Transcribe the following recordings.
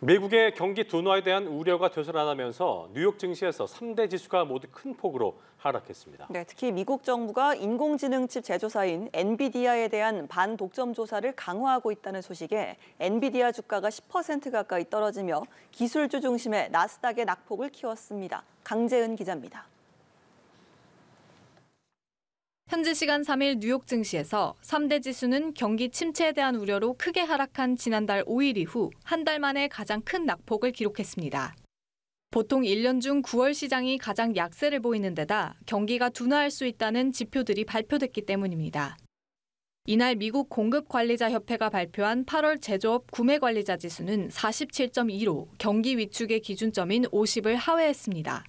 미국의 경기 둔화에 대한 우려가 되살아나면서 뉴욕 증시에서 3대 지수가 모두 큰 폭으로 하락했습니다. 네, 특히 미국 정부가 인공지능 칩 제조사인 엔비디아에 대한 반독점 조사를 강화하고 있다는 소식에 엔비디아 주가가 10% 가까이 떨어지며 기술주 중심의 나스닥의 낙폭을 키웠습니다. 강재은 기자입니다. 현재 시간 3일 뉴욕 증시에서 3대 지수는 경기 침체에 대한 우려로 크게 하락한 지난달 5일 이후 한 달 만에 가장 큰 낙폭을 기록했습니다. 보통 1년 중 9월 시장이 가장 약세를 보이는 데다 경기가 둔화할 수 있다는 지표들이 발표됐기 때문입니다. 이날 미국 공급관리자협회가 발표한 8월 제조업 구매관리자 지수는 47.2로 경기 위축의 기준점인 50을 하회했습니다.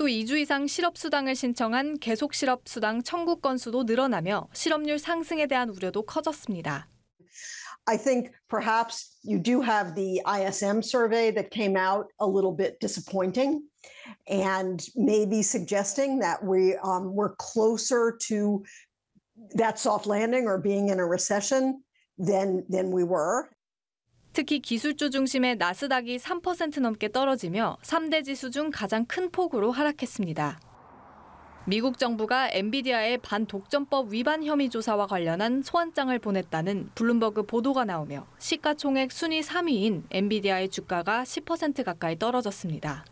또 2주 이상 실업수당을 신청한 계속 실업수당 청구 건수도 늘어나며 실업률 상승에 대한 우려도 커졌습니다. I think perhaps you do have the ISM survey that came out a little bit disappointing and maybe suggesting that we, um, we're closer to that soft landing or being in a recession than, than we were. 특히 기술주 중심의 나스닥이 3% 넘게 떨어지며 3대 지수 중 가장 큰 폭으로 하락했습니다. 미국 정부가 엔비디아의 반독점법 위반 혐의 조사와 관련한 소환장을 보냈다는 블룸버그 보도가 나오며 시가총액 순위 3위인 엔비디아의 주가가 10% 가까이 떨어졌습니다.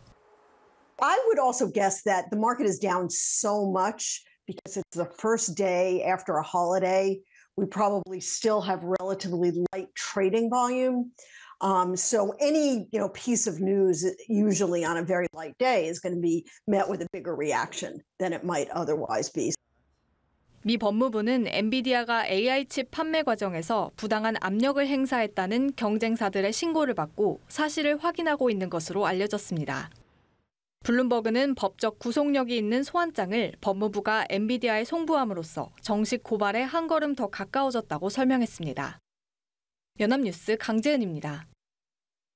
I would also guess that the market is down so much because it's the first day after a holiday. we probably still have relatively light trading volume. Um, so any you know piece of news usually on a very light day is going to be met with a bigger reaction than it might otherwise be. 미 법무부는 엔비디아가 AI 칩 판매 과정에서 부당한 압력을 행사했다는 경쟁사들의 신고를 받고 사실을 확인하고 있는 것으로 알려졌습니다. 블룸버그는 법적 구속력이 있는 소환장을 법무부가 엔비디아에 송부함으로써 정식 고발에 한 걸음 더 가까워졌다고 설명했습니다. 연합뉴스 강재은입니다.